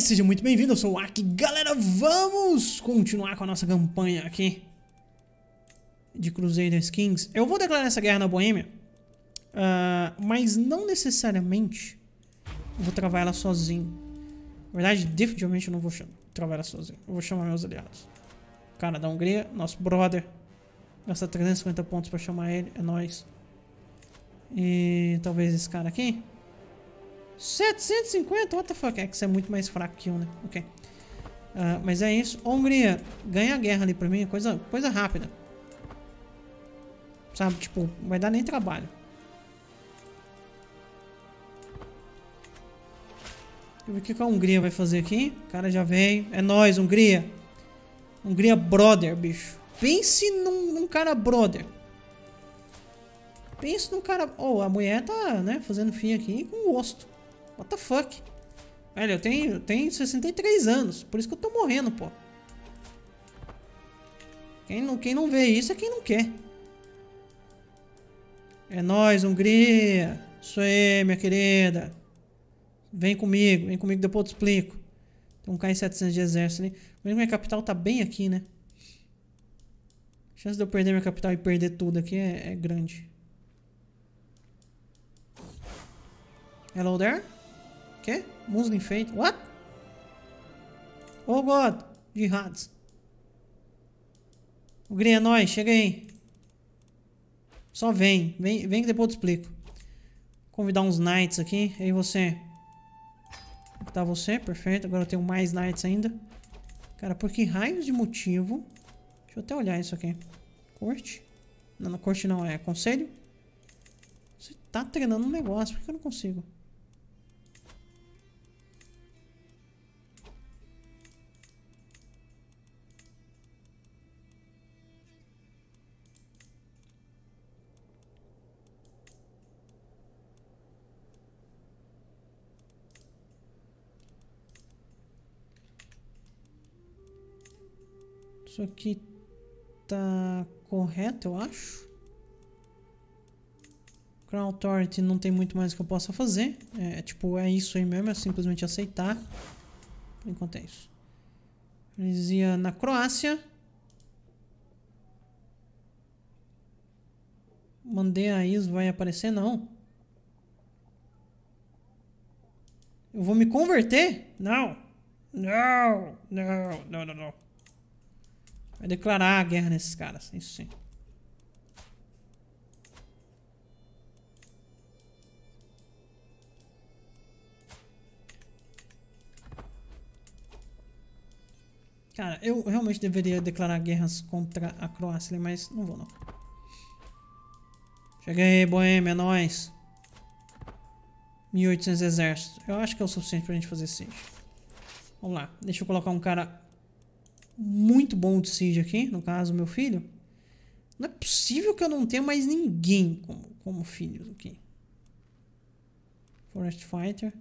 seja muito bem-vindo, eu sou o Aki. Galera, vamos continuar com a nossa campanha aqui de Crusader Kings. Eu vou declarar essa guerra na Boêmia, uh, mas não necessariamente eu vou travar ela sozinho. Na verdade, definitivamente eu não vou travar ela sozinho. Eu vou chamar meus aliados. O cara da Hungria, nosso brother. Gasta 350 pontos pra chamar ele, é nóis. E talvez esse cara aqui. 750? What the fuck? É que você é muito mais fraco que eu né? Ok. Uh, mas é isso. Hungria, ganha a guerra ali pra mim. É coisa, coisa rápida. Sabe? Tipo, não vai dar nem trabalho. Deixa eu ver o que a Hungria vai fazer aqui. O cara já veio. É nóis, Hungria. Hungria brother, bicho. Pense num, num cara brother. Pense num cara... Oh, a mulher tá, né, fazendo fim aqui com gosto. What the fuck? Velho, eu tenho, tenho 63 anos. Por isso que eu tô morrendo, pô. Quem não, quem não vê isso é quem não quer. É nóis, Hungria. Isso aí, minha querida. Vem comigo, vem comigo, depois eu te explico. Tem um K-700 de exército ali. minha capital tá bem aqui, né? A chance de eu perder minha capital e perder tudo aqui é, é grande. Hello there? Quê? Muslim feito? What? Oh God! Jihads! O Green é nóis, chega aí. Só vem, vem, vem que depois eu te explico. convidar uns knights aqui. E aí você? Tá você, perfeito. Agora eu tenho mais knights ainda. Cara, por que raios de motivo? Deixa eu até olhar isso aqui. Corte? Não, não corte não, é conselho. Você tá treinando um negócio, por que eu não consigo? Isso aqui tá correto, eu acho. Crown Authority não tem muito mais que eu possa fazer. É tipo, é isso aí mesmo, é simplesmente aceitar. Por enquanto é isso. iam na Croácia. Mandei a ISO, vai aparecer? Não. Eu vou me converter? Não. Não, não, não, não, não. Vai declarar a guerra nesses caras. Isso sim. Cara, eu realmente deveria declarar guerras contra a Croácia, mas não vou não. Cheguei, Boêmia, é nós. 1800 exércitos. Eu acho que é o suficiente pra gente fazer siege. Vamos lá. Deixa eu colocar um cara muito bom de Siege aqui, no caso, meu filho. Não é possível que eu não tenha mais ninguém como, como filho aqui. Forest Fighter.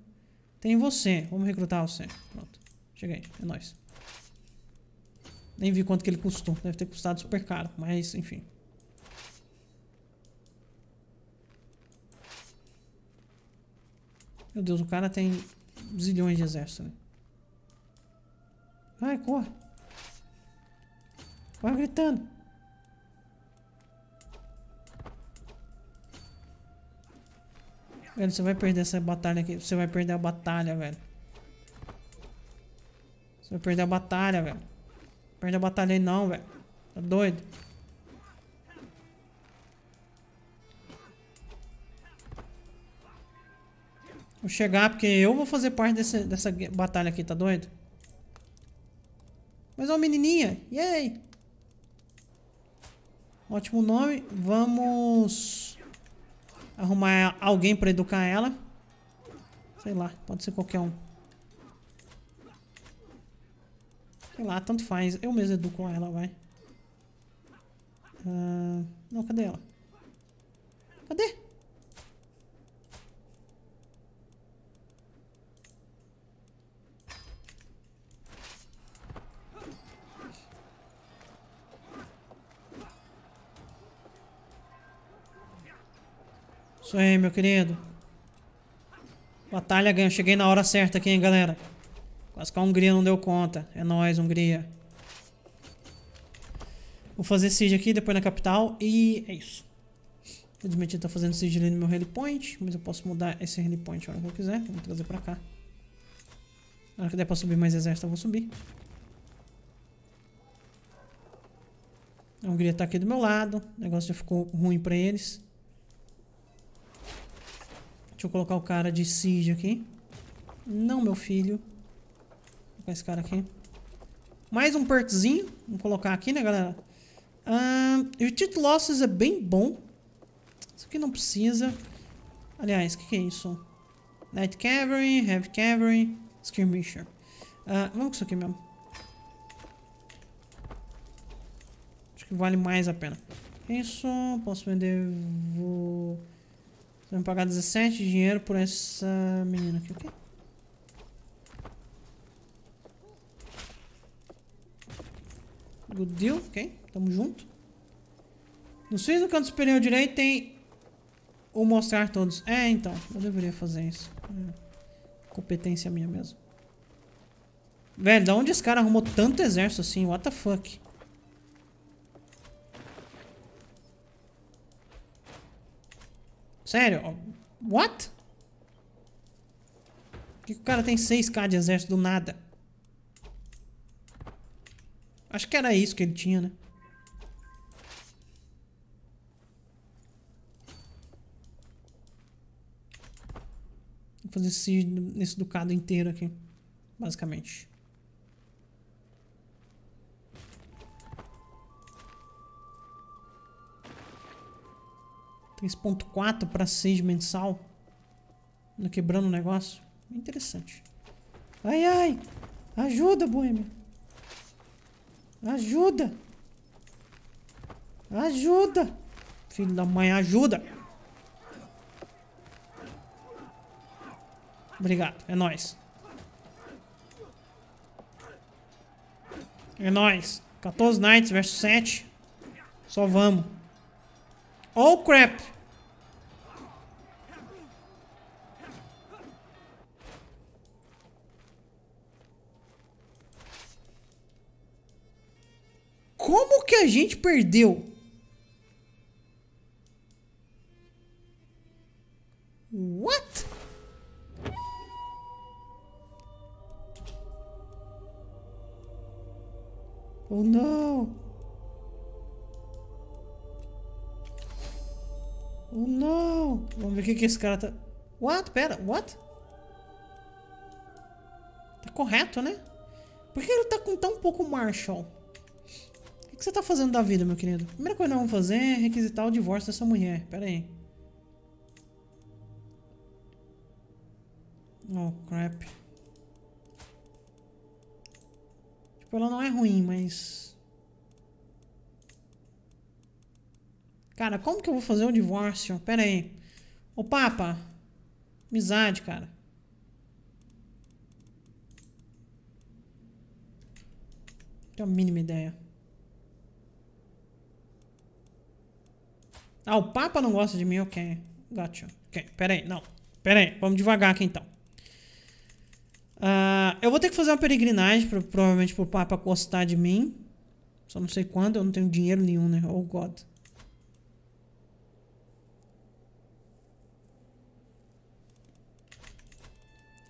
Tem você. Vamos recrutar você. Pronto. Chega aí. É nóis. Nem vi quanto que ele custou. Deve ter custado super caro. Mas, enfim. Meu Deus, o cara tem zilhões de exército. Né? Vai, corre. Vai gritando. Velho, você vai perder essa batalha aqui. Você vai perder a batalha, velho. Você vai perder a batalha, velho. Perde a batalha aí não, velho. Tá doido? Vou chegar porque eu vou fazer parte desse, dessa batalha aqui, tá doido? Mas é uma menininha. Yay! Ótimo nome. Vamos arrumar alguém para educar ela. Sei lá, pode ser qualquer um. Sei lá, tanto faz. Eu mesmo educo ela, vai. Ah, não, cadê ela? Cadê? Isso aí, meu querido. Batalha ganha. Cheguei na hora certa aqui, hein, galera. Quase que a Hungria não deu conta. É nóis, Hungria. Vou fazer siege aqui, depois na capital. E é isso. Infelizmente ele tá fazendo siege ali no meu rally point. Mas eu posso mudar esse rally point a hora que eu quiser. Vou trazer pra cá. Na hora que der pra subir mais exército, eu vou subir. A então, Hungria tá aqui do meu lado. O negócio já ficou ruim pra eles. Deixa eu colocar o cara de siege aqui. Não, meu filho. Vou colocar esse cara aqui. Mais um perkzinho. Vamos colocar aqui, né, galera? Um, o Tito Losses é bem bom. Isso aqui não precisa. Aliás, o que, que, é isso? Night Cavalry, Heavy Cavalry, Skirmisher. Ah, vamos com isso aqui mesmo. Acho que vale mais a pena. Isso, posso vender... Vou... Podemos pagar 17 de dinheiro por essa menina aqui, ok? Good deal, ok? Tamo junto. No fim do canto superior direito tem o mostrar todos. É, então, eu deveria fazer isso. É. Competência minha mesmo. Velho, da onde esse cara arrumou tanto exército assim? What the fuck? Sério? What? Por que o cara tem 6k de exército do nada? Acho que era isso que ele tinha, né? Vou fazer esse, esse ducado inteiro aqui, basicamente. 3.4 para 6 mensal. quebrando o negócio. Interessante. Ai, ai. Ajuda, Boêmia. Ajuda. Ajuda. Filho da mãe, ajuda. Obrigado. É nóis. É nóis. 14 Knights versus 7. Só vamos. Oh, crap. Como que a gente perdeu? What? Oh, não. Vamos ver o que, que esse cara tá... What? Pera, what? Tá correto, né? Por que ele tá com tão pouco Marshall? O que você tá fazendo da vida, meu querido? A primeira coisa que nós vamos fazer é requisitar o divórcio dessa mulher. Pera aí. Oh, crap. Tipo, ela não é ruim, mas... Cara, como que eu vou fazer o divórcio? Pera aí. O Papa. Amizade, cara. Não tenho a mínima ideia. Ah, o Papa não gosta de mim, ok. Gotcha. Ok, pera aí, não. Pera aí, vamos devagar aqui então. Uh, eu vou ter que fazer uma peregrinagem, pro, provavelmente pro Papa gostar de mim. Só não sei quando, eu não tenho dinheiro nenhum, né? Oh, God.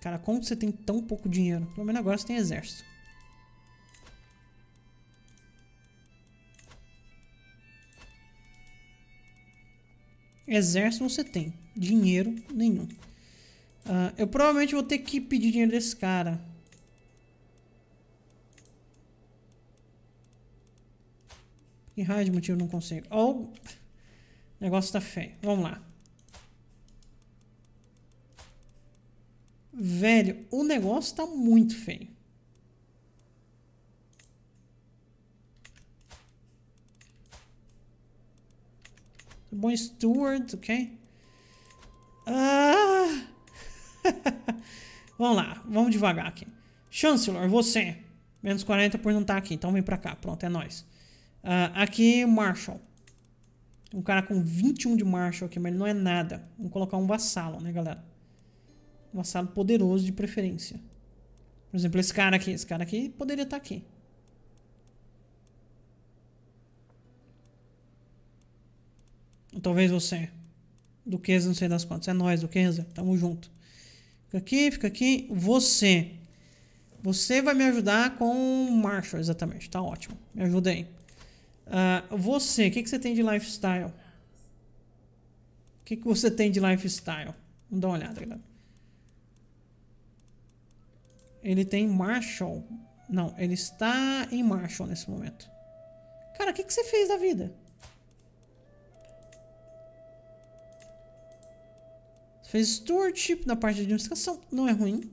Cara, como você tem tão pouco dinheiro? Pelo menos agora você tem exército. Exército você tem. Dinheiro nenhum. Uh, eu provavelmente vou ter que pedir dinheiro desse cara. Em raio de motivo não consigo. Ou... Oh, o negócio tá feio. Vamos lá. Velho, o negócio tá muito feio. Tá bom Steward, ok? Ah! vamos lá, vamos devagar aqui. Chancellor, você. Menos 40 por não estar tá aqui, então vem pra cá. Pronto, é nóis. Uh, aqui, Marshall. Um cara com 21 de Marshall aqui, mas ele não é nada. Vamos colocar um vassalo, né, galera? um Vassalo poderoso de preferência. Por exemplo, esse cara aqui. Esse cara aqui poderia estar tá aqui. Ou talvez você. Duquesa, não sei das quantas. É nós, Duquesa. Tamo junto. Fica aqui, fica aqui. Você. Você vai me ajudar com Marshall, exatamente. Tá ótimo. Me ajuda aí. Uh, você, o que, que você tem de lifestyle? O que, que você tem de lifestyle? Vamos dar uma olhada, galera. Ele tem Marshall. Não, ele está em Marshall nesse momento. Cara, o que, que você fez da vida? Você fez stewardship na parte de administração. Não é ruim.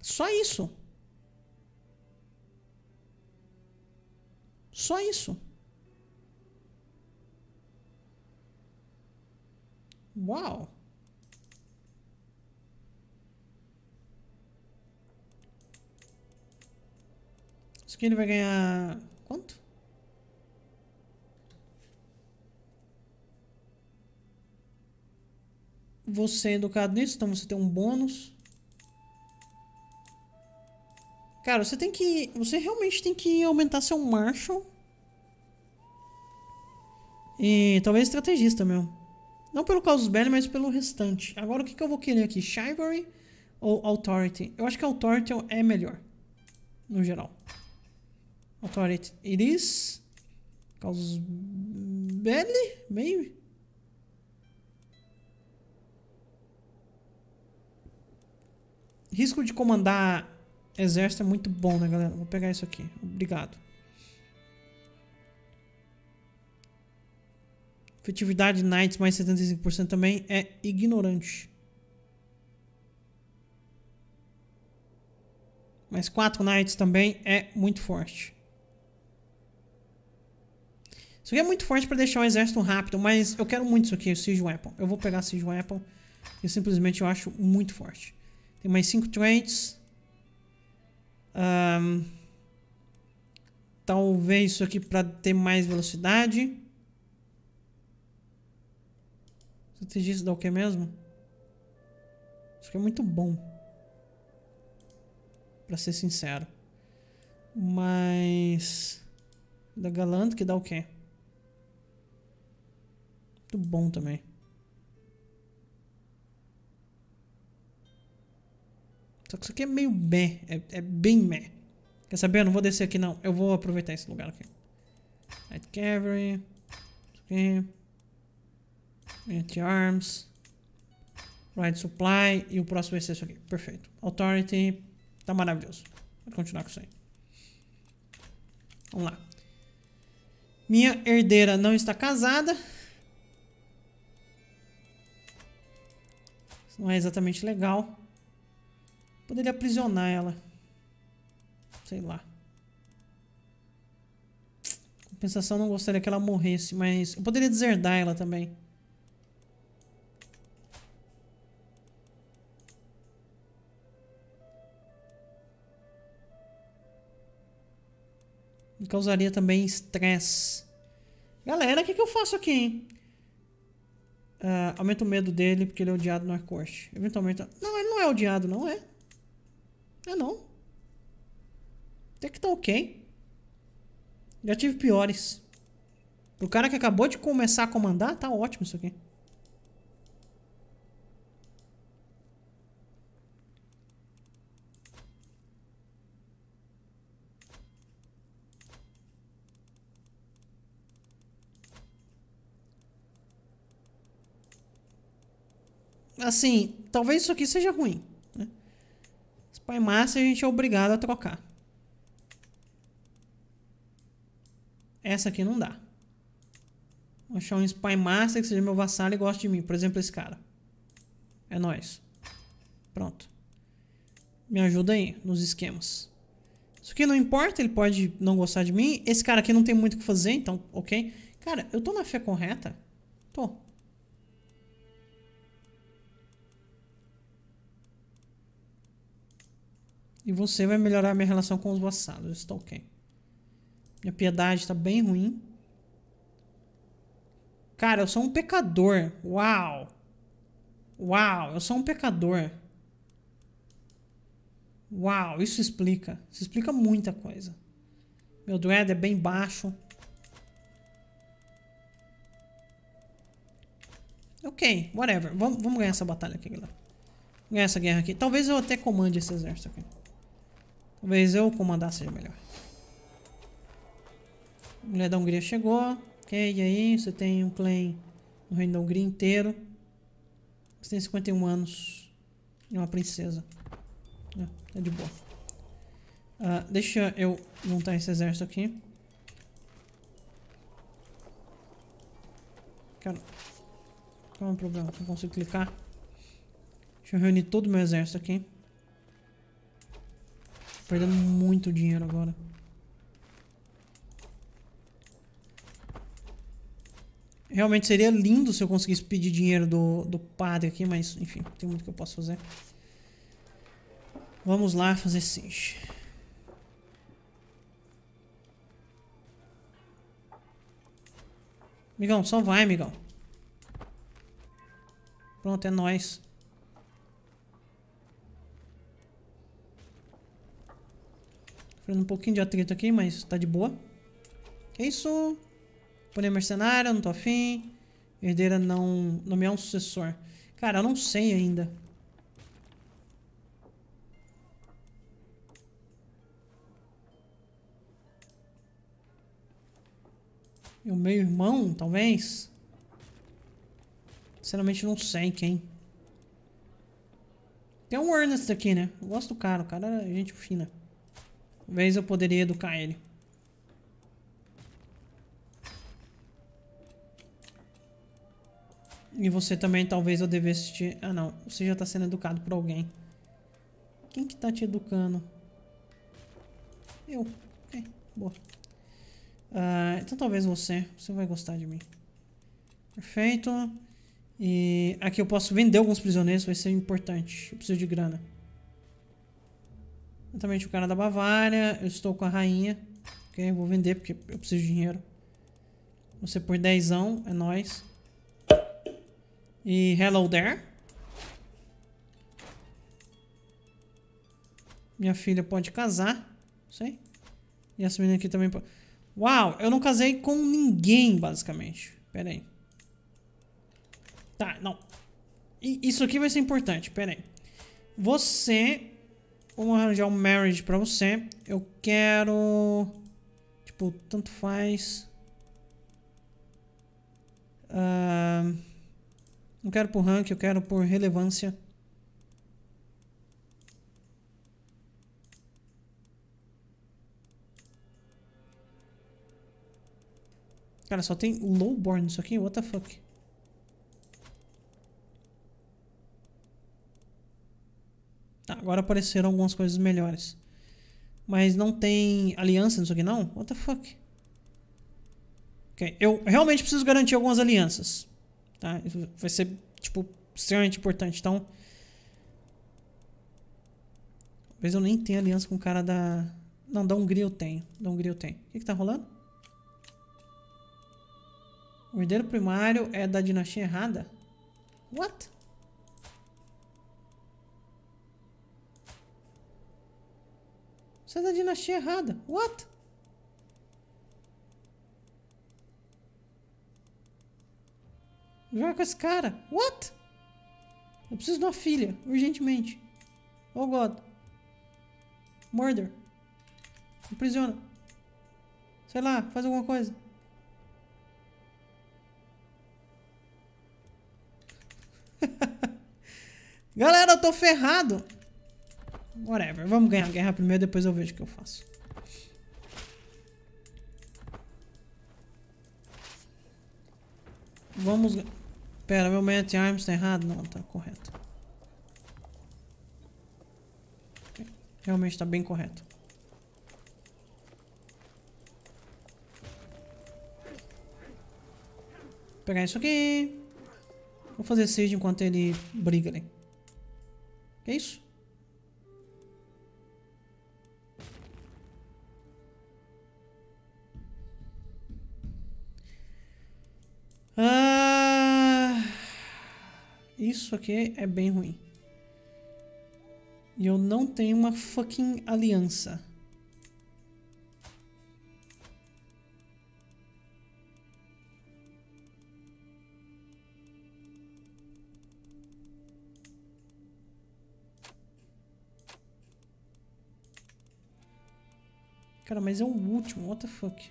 Só isso. Só isso. Uau! Isso aqui ele vai ganhar quanto? Você é educado nisso, então você tem um bônus. Cara, você tem que... Você realmente tem que aumentar seu Marshall. E talvez estrategista mesmo. Não pelo Causus Belli, mas pelo restante. Agora, o que, que eu vou querer aqui? Shivery ou Authority? Eu acho que Authority é melhor. No geral. Authority. It is. Causes badly, maybe. Risco de comandar exército é muito bom, né, galera? Vou pegar isso aqui. Obrigado. Efetividade Knights mais 75% também é ignorante. Mas 4 Knights também é muito forte. Isso aqui é muito forte pra deixar o exército rápido, mas eu quero muito isso aqui, o Siege Weapon. Eu vou pegar Siege Weapon. Eu simplesmente eu acho muito forte. Tem mais 5 trades. Um, talvez isso aqui pra ter mais velocidade. Estrategista dá o que mesmo? Isso aqui é muito bom. Pra ser sincero. Mas... Da Galant que dá o quê? Muito bom também. Só que isso aqui é meio meh. É, é bem meh. Quer saber? Eu não vou descer aqui, não. Eu vou aproveitar esse lugar aqui. Light Cavalry. Aqui. Anti-Arms. Ride Supply. E o próximo vai ser isso aqui. Perfeito. Authority. Tá maravilhoso. Vou continuar com isso aí. Vamos lá. Minha herdeira não está casada. Não é exatamente legal. Poderia aprisionar ela. Sei lá. Compensação, não gostaria que ela morresse, mas eu poderia deserdar ela também. Me causaria também estresse. Galera, o que, que eu faço aqui, hein? Uh, aumenta o medo dele porque ele é odiado no Arcorte. Eventualmente. Não, ele não é odiado, não é? É não. Até que tá ok. Já tive piores. o cara que acabou de começar a comandar, tá ótimo isso aqui. assim, talvez isso aqui seja ruim. Né? Spy Master a gente é obrigado a trocar. Essa aqui não dá. Vou achar um Spy Master que seja meu vassalo e goste de mim. Por exemplo, esse cara. É nós. Pronto. Me ajuda aí nos esquemas. Isso aqui não importa, ele pode não gostar de mim. Esse cara aqui não tem muito o que fazer, então, ok. Cara, eu tô na fé correta? Tô. E você vai melhorar minha relação com os vassalos. Está ok. Minha piedade está bem ruim. Cara, eu sou um pecador. Uau! Uau, eu sou um pecador. Uau, isso explica. Isso explica muita coisa. Meu dread é bem baixo. Ok, whatever. Vamos, vamos ganhar essa batalha aqui, galera. Vamos ganhar essa guerra aqui. Talvez eu até comande esse exército aqui. Talvez eu comandar seja melhor. Mulher da Hungria chegou. Ok, e aí? Você tem um claim no reino da Hungria inteiro. Você tem 51 anos. E uma princesa. É, tá de boa. Uh, deixa eu montar esse exército aqui. Cara, qual é o problema? Não consigo clicar. Deixa eu reunir todo o meu exército aqui perdendo muito dinheiro agora. Realmente seria lindo se eu conseguisse pedir dinheiro do, do padre aqui, mas enfim, tem muito que eu posso fazer. Vamos lá fazer cinch. Amigão, só vai, amigão. Pronto, é nóis. Sofrendo um pouquinho de atrito aqui, mas tá de boa. É isso. Poder mercenário, não tô afim. Herdeira não nomear é um sucessor. Cara, eu não sei ainda. Meu meio-irmão, talvez? Sinceramente, não sei quem. Tem um Ernest aqui, né? Eu gosto do cara. O cara é gente fina. Talvez eu poderia educar ele. E você também, talvez eu devesse te... Ah, não. Você já tá sendo educado por alguém. Quem que tá te educando? Eu. É, boa. Uh, então talvez você. Você vai gostar de mim. Perfeito. E aqui eu posso vender alguns prisioneiros. Vai ser importante. Eu preciso de grana. Exatamente o cara da Bavária. Eu estou com a rainha. Ok, eu vou vender porque eu preciso de dinheiro. Você por dezão, é nóis. E hello there. Minha filha pode casar. Sei. E essa menina aqui também pode... Uau, eu não casei com ninguém, basicamente. Pera aí. Tá, não. E isso aqui vai ser importante, pera aí. Você Vamos arranjar um marriage pra você. Eu quero... Tipo, tanto faz. Uh, não quero por rank, eu quero por relevância. Cara, só tem lowborn isso aqui? What the fuck? Tá, agora apareceram algumas coisas melhores. Mas não tem aliança nisso aqui não? What the fuck? Ok, eu realmente preciso garantir algumas alianças. Tá, Isso vai ser, tipo, extremamente importante. Então... Talvez eu nem tenha aliança com o cara da... Não, da Hungria eu tenho. Da Hungria eu tenho. O que que tá rolando? O herdeiro primário é da dinastia errada? What? Você é tá da dinastia errada. What? Joga com esse cara. What? Eu preciso de uma filha, urgentemente. Oh God. Murder. Imprisiona. Sei lá, faz alguma coisa. Galera, eu tô ferrado. Whatever. Vamos ganhar a guerra primeiro, depois eu vejo o que eu faço. Vamos... Pera, meu man arms tá errado? Não, tá correto. Realmente tá bem correto. Vou pegar isso aqui. Vou fazer siege enquanto ele briga ali. Que é isso? isso aqui é bem ruim. E eu não tenho uma fucking aliança. Cara, mas é o último, what the fuck?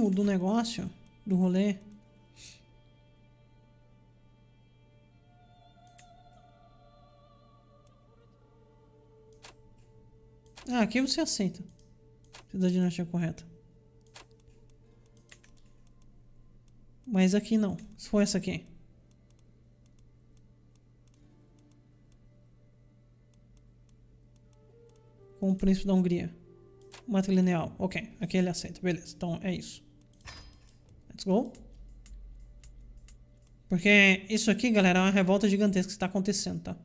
último do negócio, do rolê. Ah, aqui você aceita. Se da dinastia correta. Mas aqui não. Se for essa aqui. Com o príncipe da Hungria matrilineal. Ok, aqui ele aceita, beleza. Então é isso. Let's go. Porque isso aqui, galera, é uma revolta gigantesca que está acontecendo, tá?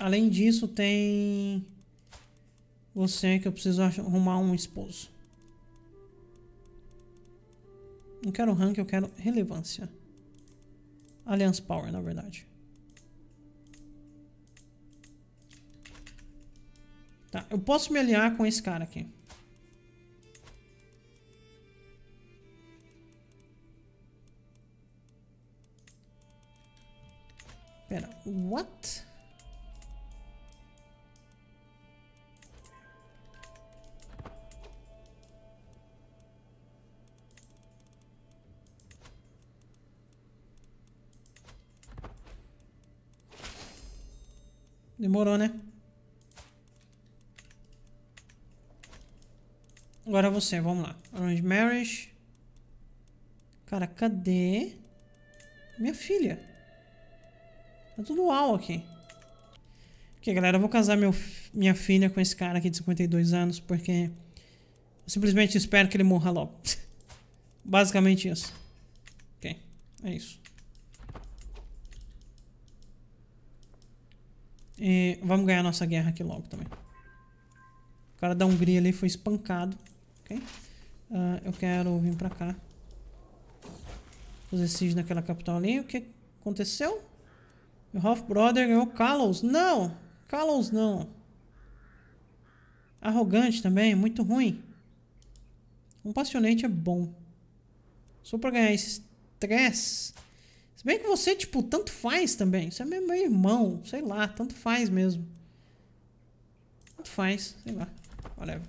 além disso, tem você que eu preciso arrumar um esposo. Não quero rank, eu quero relevância. Alliance Power, na verdade. Tá, eu posso me aliar com esse cara aqui. Pera, what? Demorou, né? Agora você, vamos lá. Orange Marriage. Cara, cadê? Minha filha. Tá tudo uau aqui. Ok, galera, eu vou casar meu, minha filha com esse cara aqui de 52 anos, porque... Eu simplesmente espero que ele morra logo. Basicamente isso. Ok, é isso. E vamos ganhar nossa guerra aqui logo também. O cara da Hungria ali foi espancado. Ok? Uh, eu quero vir pra cá. Fazer siege naquela capital ali. O que aconteceu? Meu half-brother ganhou Kalos. Não! Kalos não. Arrogante também, muito ruim. Compassionante é bom. Só pra ganhar esses três... Se bem que você, tipo, tanto faz também. Você é meu, meu irmão, sei lá, tanto faz mesmo. Tanto faz, sei lá. Whatever.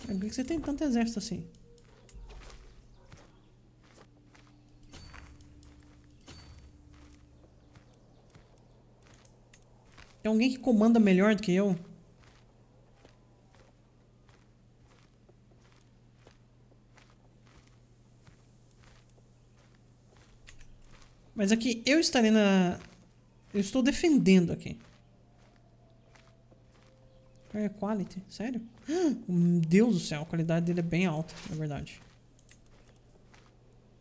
Por é que você tem tanto exército assim? Tem alguém que comanda melhor do que eu? Mas aqui eu estarei na... Eu estou defendendo aqui. É quality, sério? Meu Deus do céu, a qualidade dele é bem alta, na verdade.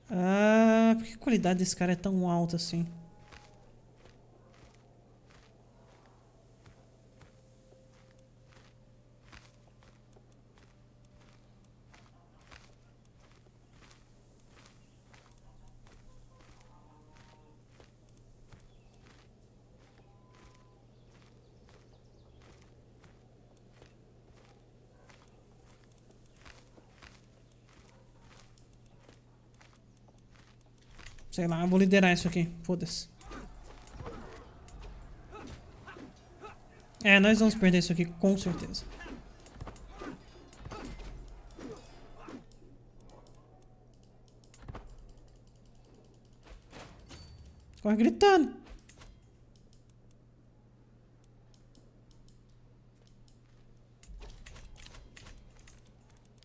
Ah, por que a qualidade desse cara é tão alta assim? Sei lá, vou liderar isso aqui. Foda-se. É, nós vamos perder isso aqui com certeza. Corre gritando.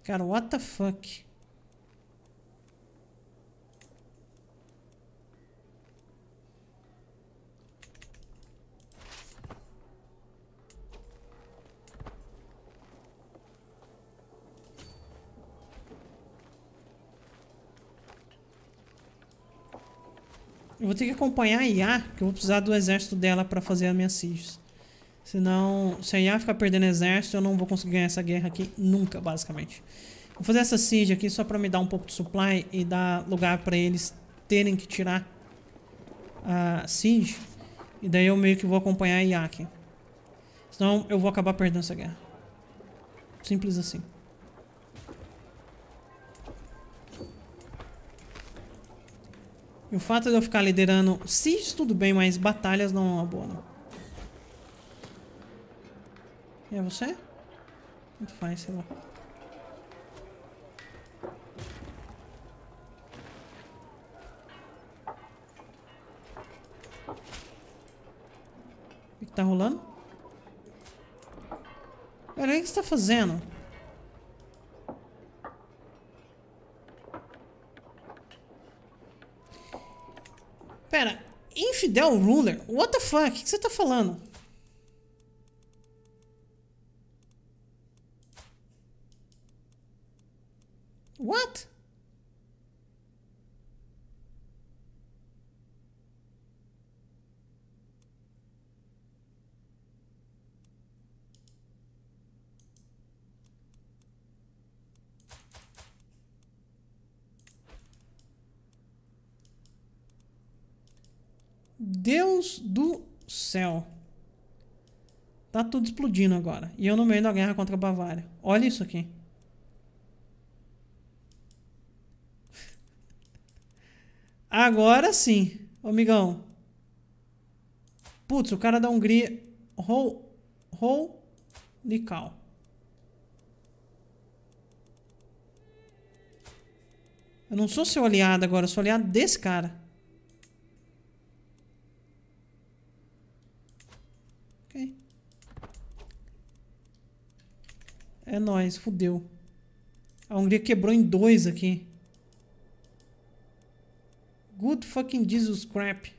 Cara, what the fuck? tenho que acompanhar a IA, que eu vou precisar do exército dela para fazer a minha siege. Senão, se a IA ficar perdendo exército, eu não vou conseguir ganhar essa guerra aqui nunca, basicamente. Vou fazer essa siege aqui só pra me dar um pouco de supply e dar lugar pra eles terem que tirar a siege. E daí eu meio que vou acompanhar a IA aqui. Senão eu vou acabar perdendo essa guerra. Simples assim. E o fato de eu ficar liderando CIS tudo bem, mas batalhas não é uma boa, não. E é você? Muito faz, sei lá. O que, tá rolando? Cara, o que você tá fazendo? Pera, Infidel Ruler? What the fuck? O que você tá falando? What? Deus do céu. Tá tudo explodindo agora. E eu no meio da guerra contra a Bavária. Olha isso aqui. Agora sim. Ô, amigão. Putz, o cara da Hungria... rol Hol... Nical. Eu não sou seu aliado agora, eu sou aliado desse cara. É nóis, fudeu. A Hungria quebrou em dois aqui. Good fucking Jesus crap.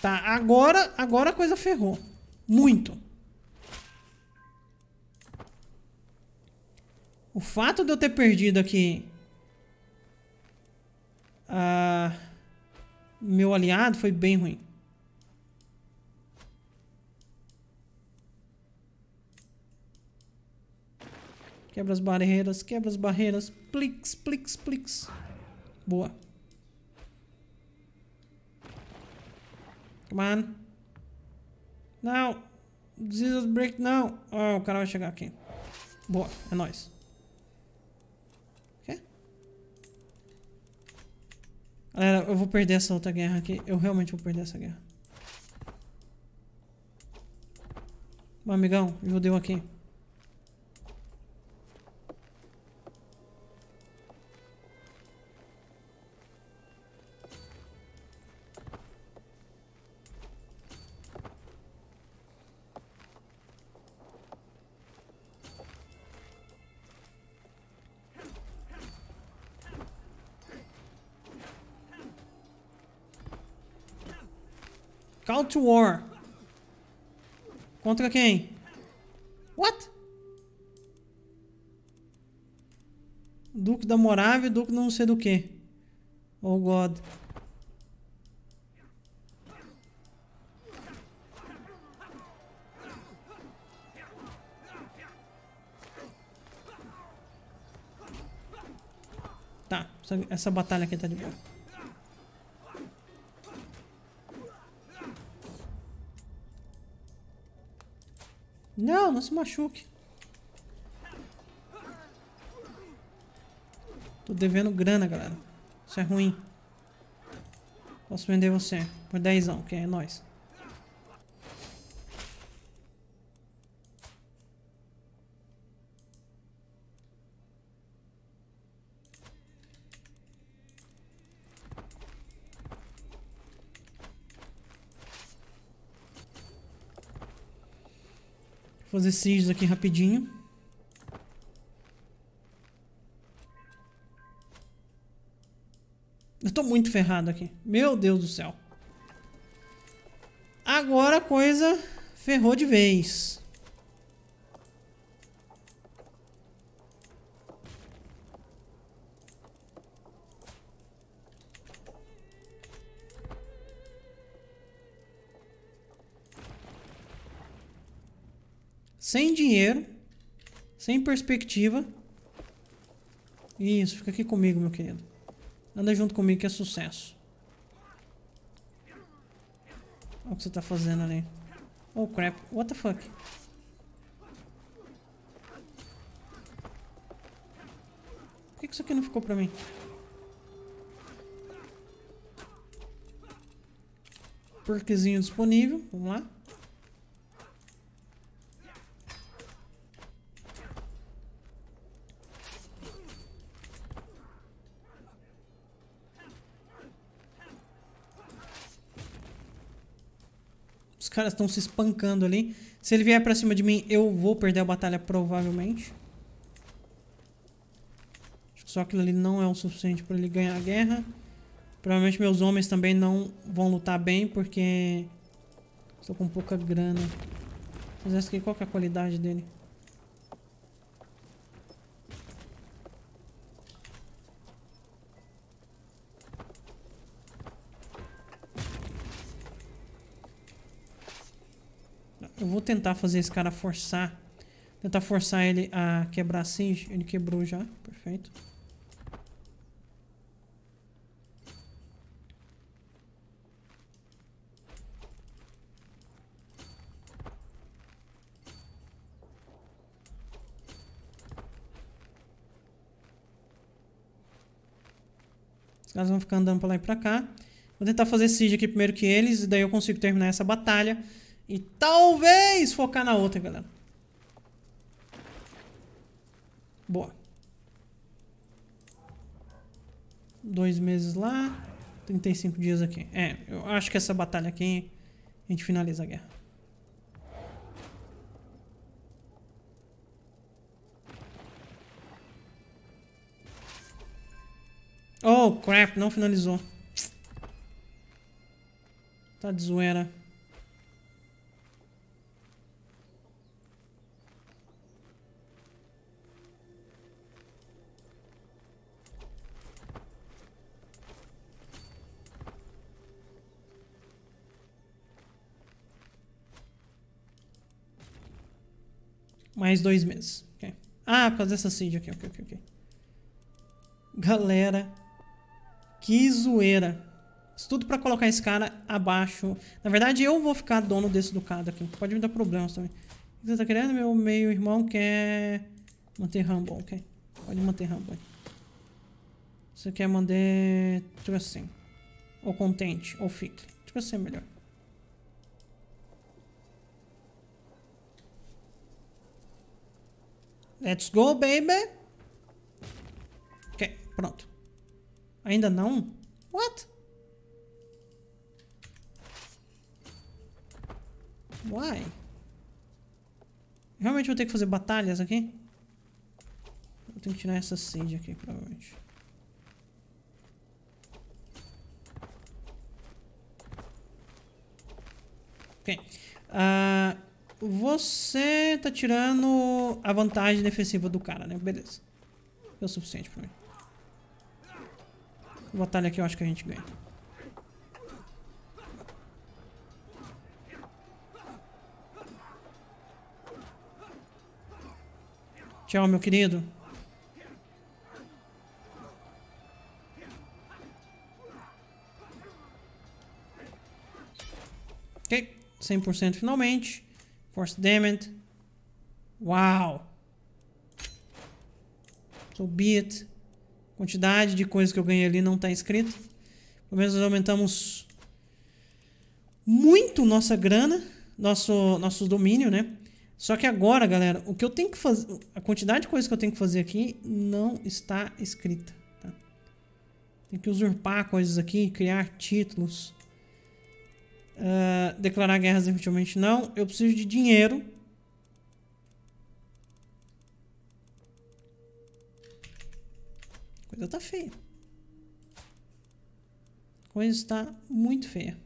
Tá, agora, agora a coisa ferrou. Muito. O fato de eu ter perdido aqui... Ah... Uh meu aliado foi bem ruim. Quebra as barreiras, quebra as barreiras. Plix, plix, plix. Boa. Come on. Não. Jesus break, não. Oh, o cara vai chegar aqui. Boa, é nóis. Galera, eu vou perder essa outra guerra aqui. Eu realmente vou perder essa guerra. Meu amigão, deu aqui. Call to war. Contra quem? What? Duque da Morávia e Duque não sei do que. Oh, God. Tá, essa batalha aqui tá de boa. não se machuque. Tô devendo grana, galera. Isso é ruim. Posso vender você por 10, que é nóis. Vou fazer esses aqui rapidinho. Eu tô muito ferrado aqui. Meu Deus do céu. Agora a coisa ferrou de vez. sem dinheiro, sem perspectiva. Isso, fica aqui comigo, meu querido. Anda junto comigo que é sucesso. Olha o que você tá fazendo ali. Oh, crap. What the fuck? Por que, isso aqui não ficou pra mim? Perkzinho disponível. Vamos lá. caras estão se espancando ali. Se ele vier pra cima de mim, eu vou perder a batalha provavelmente. Só que só aquilo ali não é o suficiente pra ele ganhar a guerra. Provavelmente meus homens também não vão lutar bem, porque... Estou com pouca grana. Mas essa aqui, qual é a qualidade dele? tentar fazer esse cara forçar. Tentar forçar ele a quebrar siege. Assim, ele quebrou já. Perfeito. Os caras vão ficar andando pra lá e pra cá. Vou tentar fazer siege aqui primeiro que eles, e daí eu consigo terminar essa batalha. E talvez focar na outra, galera. Boa. Dois meses lá. 35 dias aqui. É, eu acho que essa batalha aqui a gente finaliza a guerra. Oh, crap, não finalizou. Tá de zoeira. Mais dois meses. Okay. Ah, por causa dessa seed aqui, ok, ok, ok. Galera, que zoeira. Isso tudo pra colocar esse cara abaixo. Na verdade, eu vou ficar dono desse ducado aqui. Pode me dar problemas também. O que você tá querendo? Meu meio-irmão quer manter Rumble, ok. Pode manter Rumble. Você quer manter... Tipo assim. Ou contente, ou fique. Tipo é melhor. Let's go, baby. Ok, pronto. Ainda não? What? Why? Realmente vou ter que fazer batalhas aqui? Vou ter que tirar essa sede aqui, provavelmente. Ok. Uh, você tá tirando a vantagem defensiva do cara, né? Beleza. É o suficiente pra mim. Batalha aqui eu acho que a gente ganha. Tchau, meu querido. Ok, 100% finalmente. Force damage. Uau! So be it. Quantidade de coisas que eu ganhei ali não está escrito. Pelo menos nós aumentamos muito nossa grana, nosso, nosso domínio, né? Só que agora, galera, o que eu tenho que fazer, a quantidade de coisas que eu tenho que fazer aqui não está escrita. Tá? Tem que usurpar coisas aqui, criar títulos. Uh, declarar guerras efetivamente não. Eu preciso de dinheiro. A coisa tá feia. A coisa está muito feia.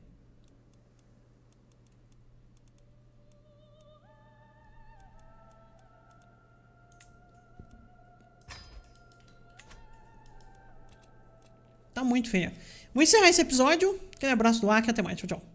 Tá muito feia. Vou encerrar esse episódio. Aquele abraço do Aki. Até mais. Tchau, tchau.